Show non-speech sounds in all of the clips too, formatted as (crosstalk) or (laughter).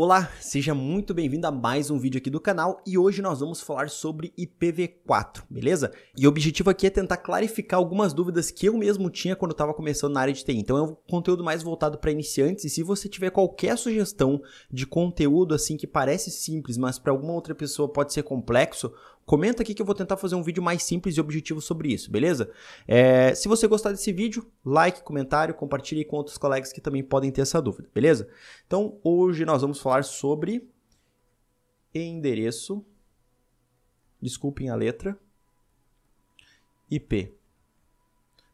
Olá, seja muito bem-vindo a mais um vídeo aqui do canal e hoje nós vamos falar sobre IPv4, beleza? E o objetivo aqui é tentar clarificar algumas dúvidas que eu mesmo tinha quando estava começando na área de TI. Então é um conteúdo mais voltado para iniciantes e se você tiver qualquer sugestão de conteúdo assim que parece simples, mas para alguma outra pessoa pode ser complexo, comenta aqui que eu vou tentar fazer um vídeo mais simples e objetivo sobre isso, beleza? É, se você gostar desse vídeo, like, comentário, compartilhe com outros colegas que também podem ter essa dúvida, beleza? Então hoje nós vamos falar falar sobre endereço, desculpem a letra, IP.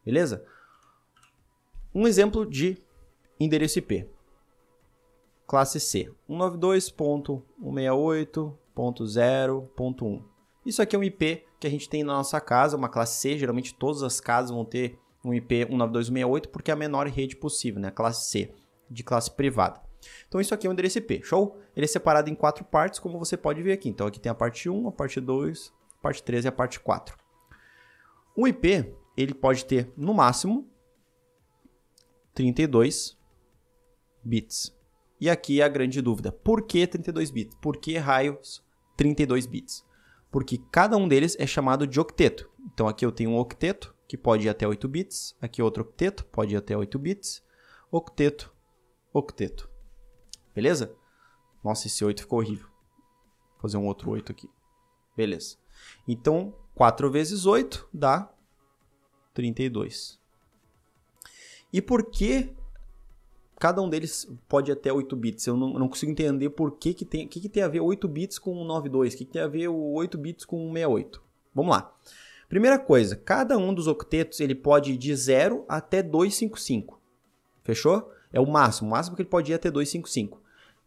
Beleza? Um exemplo de endereço IP. Classe C, 192.168.0.1. Isso aqui é um IP que a gente tem na nossa casa, uma classe C, geralmente todas as casas vão ter um IP 192.168 porque é a menor rede possível, né? Classe C, de classe privada. Então isso aqui é um endereço IP, show? Ele é separado em quatro partes, como você pode ver aqui. Então aqui tem a parte 1, a parte 2, a parte 3 e a parte 4. O IP, ele pode ter no máximo 32 bits. E aqui é a grande dúvida. Por que 32 bits? Por que raios 32 bits? Porque cada um deles é chamado de octeto. Então aqui eu tenho um octeto que pode ir até 8 bits, aqui outro octeto pode ir até 8 bits, octeto, octeto. Beleza? Nossa, esse 8 ficou horrível. Vou fazer um outro 8 aqui. Beleza. Então, 4 vezes 8 dá 32. E por que cada um deles pode até 8 bits? Eu não, não consigo entender por que, que tem, que, que tem a ver 8 bits com 92, o que, que tem a ver 8 bits com 68. Vamos lá. Primeira coisa, cada um dos octetos ele pode ir de 0 até 255. Fechou? É o máximo. O máximo que ele pode ir é até 255.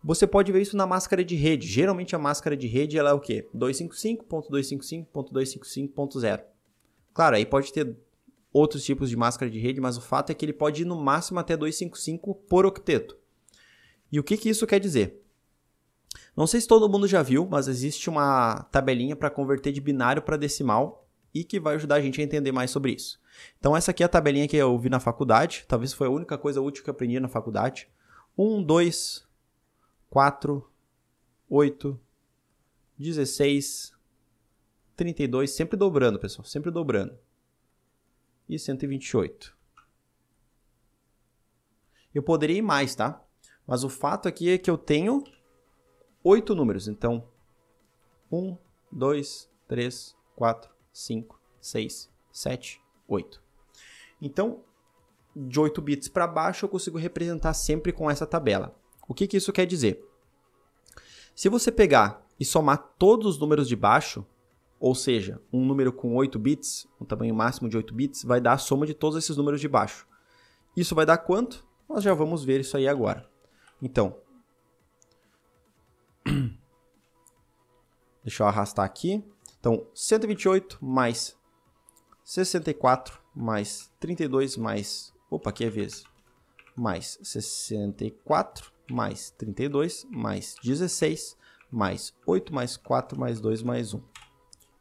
Você pode ver isso na máscara de rede. Geralmente a máscara de rede ela é o quê? 255.255.255.0. Claro, aí pode ter outros tipos de máscara de rede, mas o fato é que ele pode ir no máximo até 255 por octeto. E o que, que isso quer dizer? Não sei se todo mundo já viu, mas existe uma tabelinha para converter de binário para decimal e que vai ajudar a gente a entender mais sobre isso. Então essa aqui é a tabelinha que eu vi na faculdade, talvez foi a única coisa útil que eu aprendi na faculdade. 1, 2, 4, 8, 16, 32, sempre dobrando, pessoal, sempre dobrando. E 128. Eu poderia ir mais, tá? Mas o fato aqui é que eu tenho oito números. Então, 1, 2, 3, 4, 5, 6, 7, 8. Então, de 8 bits para baixo, eu consigo representar sempre com essa tabela. O que, que isso quer dizer? Se você pegar e somar todos os números de baixo, ou seja, um número com 8 bits, um tamanho máximo de 8 bits, vai dar a soma de todos esses números de baixo. Isso vai dar quanto? Nós já vamos ver isso aí agora. Então, (clears throat) deixa eu arrastar aqui. Então, 128 mais 64 mais 32 mais, opa, aqui é vezes, mais 64 mais 32, mais 16, mais 8, mais 4, mais 2, mais 1.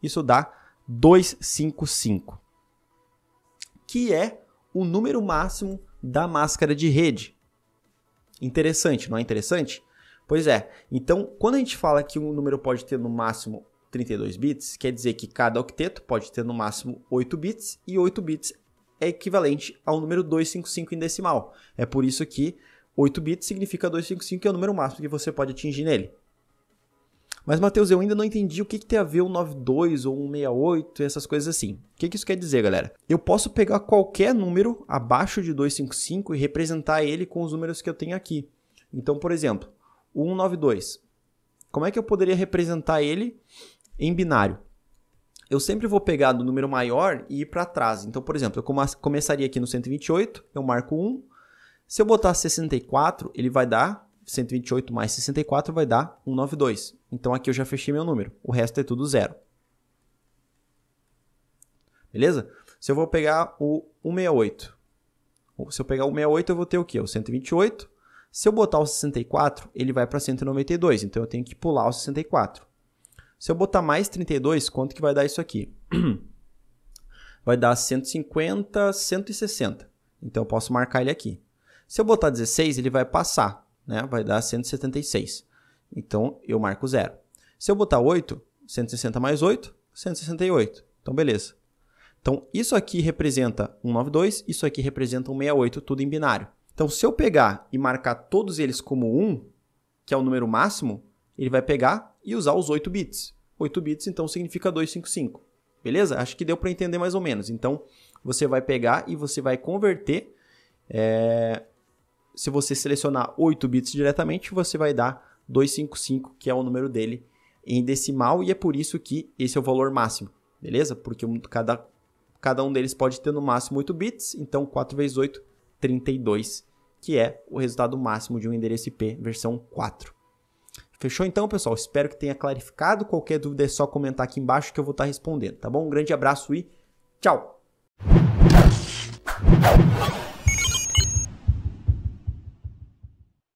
Isso dá 255, que é o número máximo da máscara de rede. Interessante, não é interessante? Pois é. Então, quando a gente fala que um número pode ter no máximo 32 bits, quer dizer que cada octeto pode ter no máximo 8 bits e 8 bits é equivalente ao número 255 em decimal. É por isso que 8 bits significa 255, que é o número máximo que você pode atingir nele. Mas, Matheus, eu ainda não entendi o que, que tem a ver o 92 ou 168 essas coisas assim. O que, que isso quer dizer, galera? Eu posso pegar qualquer número abaixo de 255 e representar ele com os números que eu tenho aqui. Então, por exemplo, 192. Como é que eu poderia representar ele em binário? Eu sempre vou pegar do número maior e ir para trás. Então, por exemplo, eu começaria aqui no 128, eu marco 1, se eu botar 64, ele vai dar 128 mais 64 vai dar 192. Então aqui eu já fechei meu número. O resto é tudo zero. Beleza? Se eu vou pegar o 168. Se eu pegar o 168, eu vou ter o quê? O 128. Se eu botar o 64, ele vai para 192. Então eu tenho que pular o 64. Se eu botar mais 32, quanto que vai dar isso aqui? (clears throat) vai dar 150, 160. Então eu posso marcar ele aqui. Se eu botar 16, ele vai passar, né? Vai dar 176. Então, eu marco zero. Se eu botar 8, 160 mais 8, 168. Então, beleza. Então, isso aqui representa 192, isso aqui representa 168, tudo em binário. Então, se eu pegar e marcar todos eles como 1, que é o número máximo, ele vai pegar e usar os 8 bits. 8 bits, então, significa 255. Beleza? Acho que deu para entender mais ou menos. Então, você vai pegar e você vai converter é, se você selecionar 8 bits diretamente, você vai dar 255, que é o número dele em decimal, e é por isso que esse é o valor máximo, beleza? Porque cada, cada um deles pode ter no máximo 8 bits, então 4 vezes 8, 32, que é o resultado máximo de um endereço IP versão 4. Fechou então, pessoal? Espero que tenha clarificado. Qualquer dúvida é só comentar aqui embaixo que eu vou estar respondendo, tá bom? Um grande abraço e tchau!